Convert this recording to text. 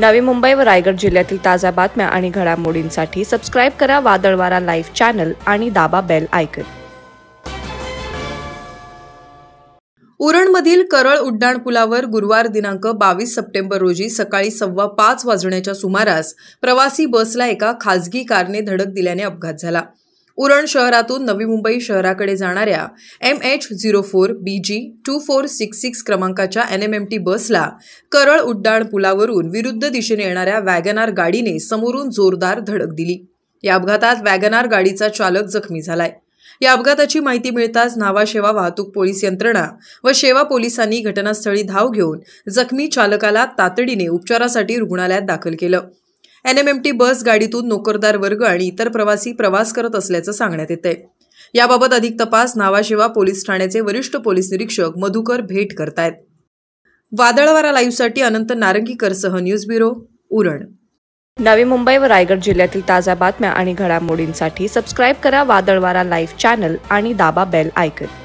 नवी मुंबई व रायगड जिल्ह्यातील ताज्या बातम्या आणि घडामोडींसाठी सबस्क्राईब करा वादळवारा लाईव्ह चॅनल आणि दाबा बेल आयकन उरणमधील करळ उड्डाण पुलावर गुरुवार दिनांक बावीस सप्टेंबर रोजी सकाळी सव्वा पाच वाजण्याच्या सुमारास प्रवासी बसला एका खासगी कारने धडक दिल्याने अपघात झाला उरण शहरातून नवी मुंबई शहराकडे जाणाऱ्या M H zero four B G two four six six क्रमांकाच्या एन एम एम टी बसला करळ उड्डाण पुलावरून विरुद्ध दिशेने येणाऱ्या वॅगनार गाडीने समोरून जोरदार धडक दिली या अपघातात वॅगनार गाडीचा चालक जखमी झालाय या अपघाताची माहिती मिळताच न्हावाशेवा वाहतूक पोलीस यंत्रणा व शेवा पोलिसांनी घटनास्थळी धाव घेऊन जखमी चालकाला तातडीने उपचारासाठी रुग्णालयात दाखल केलं एनएमएमटी बस गाडीतून नोकरदार वर्ग आणि इतर प्रवासी प्रवास करत असल्याचं सांगण्यात येत आहे याबाबत अधिक तपास नावाशेवा पोलीस ठाण्याचे वरिष्ठ पोलीस निरीक्षक मधुकर भेट करतायत वादळवारा लाईव्हसाठी अनंत नारंगीकरसह न्यूज ब्युरो उरण नवी मुंबई व रायगड जिल्ह्यातील ताज्या बातम्या आणि घडामोडींसाठी सबस्क्राईब करा वादळवारा लाईव्ह चॅनल आणि दाबा बेल आयकन